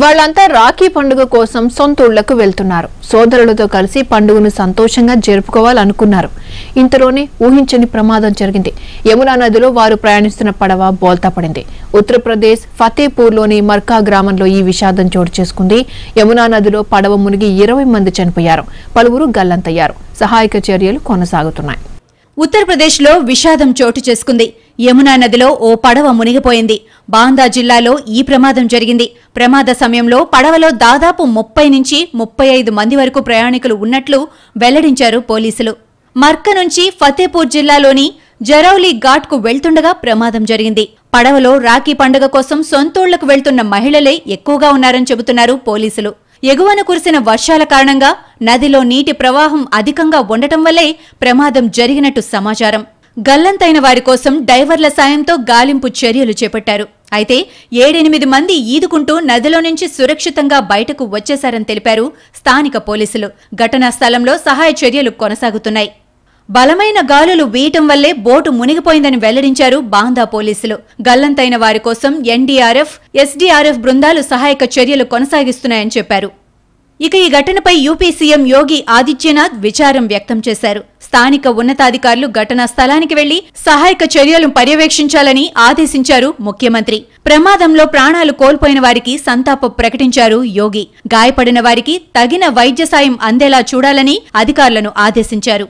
వాళ్లంతా రాఖీ పండుగ కోసం సొంతూళ్లకు వెళ్తున్నారు సోదరులతో కలిసి పండుగను సంతోషంగా జరుపుకోవాలనుకున్నారు ఇంతలోనే ఊహించని ప్రమాదం జరిగింది యమునా నదిలో వారు ప్రయాణిస్తున్న పడవ బోల్తా పడింది ఉత్తరప్రదేశ్ ఫతేపూర్లోని మర్కా గ్రామంలో ఈ విషాదం చోటు చేసుకుంది యమునా నదిలో పడవ మునిగి ఇరవై మంది చనిపోయారు పలువురు గల్లంతయ్యారు సహాయక చర్యలు కొనసాగుతున్నాయి ఉత్తరప్రదేశ్లో విషాదం చోటు చేసుకుంది యమునా నదిలో ఓ పడవ మునిగిపోయింది బాందా జిల్లాలో ఈ ప్రమాదం జరిగింది ప్రమాద సమయంలో పడవలో దాదాపు ముప్పై నుంచి ముప్పై ఐదు మంది వరకు ప్రయాణికులు ఉన్నట్లు వెల్లడించారు పోలీసులు మర్క నుంచి ఫతేపూర్ జిల్లాలోని జరౌలి ఘాట్కు వెళ్తుండగా ప్రమాదం జరిగింది పడవలో రాఖీ పండుగ కోసం సొంతోళ్లకు వెళ్తున్న మహిళలే ఎక్కువగా ఉన్నారని చెబుతున్నారు పోలీసులు ఎగువన కురిసిన వర్షాల కారణంగా నదిలో నీటి ప్రవాహం అధికంగా ఉండటం వల్లే ప్రమాదం జరిగినట్టు సమాచారం గల్లంతైన వారి కోసం డైవర్ల సాయంతో గాలింపు చర్యలు చేపట్టారు అయితే ఏడెనిమిది మంది ఈదుకుంటూ నదిలో నుంచి సురక్షితంగా బయటకు వచ్చేశారని తెలిపారు స్థానిక పోలీసులు ఘటనా స్థలంలో సహాయ చర్యలు కొనసాగుతున్నాయి బలమైన గాలులు వీయటం వల్లే బోటు మునిగిపోయిందని వెల్లడించారు బాందా పోలీసులు గల్లంతైన వారి కోసం ఎన్డీఆర్ఎఫ్ ఎస్డీఆర్ఎఫ్ బృందాలు సహాయక చర్యలు కొనసాగిస్తున్నాయని చెప్పారు ఇక ఈ ఘటనపై యూపీ సీఎం యోగి ఆదిత్యనాథ్ విచారం వ్యక్తం చేశారు స్థానిక ఉన్నతాధికారులు ఘటనా స్థలానికి వెళ్లి సహాయక చర్యలు పర్యవేక్షించాలని ఆదేశించారు ముఖ్యమంత్రి ప్రమాదంలో ప్రాణాలు కోల్పోయిన వారికి సంతాపం ప్రకటించారు యోగి గాయపడిన వారికి తగిన వైద్య సాయం అందేలా చూడాలని అధికారులను ఆదేశించారు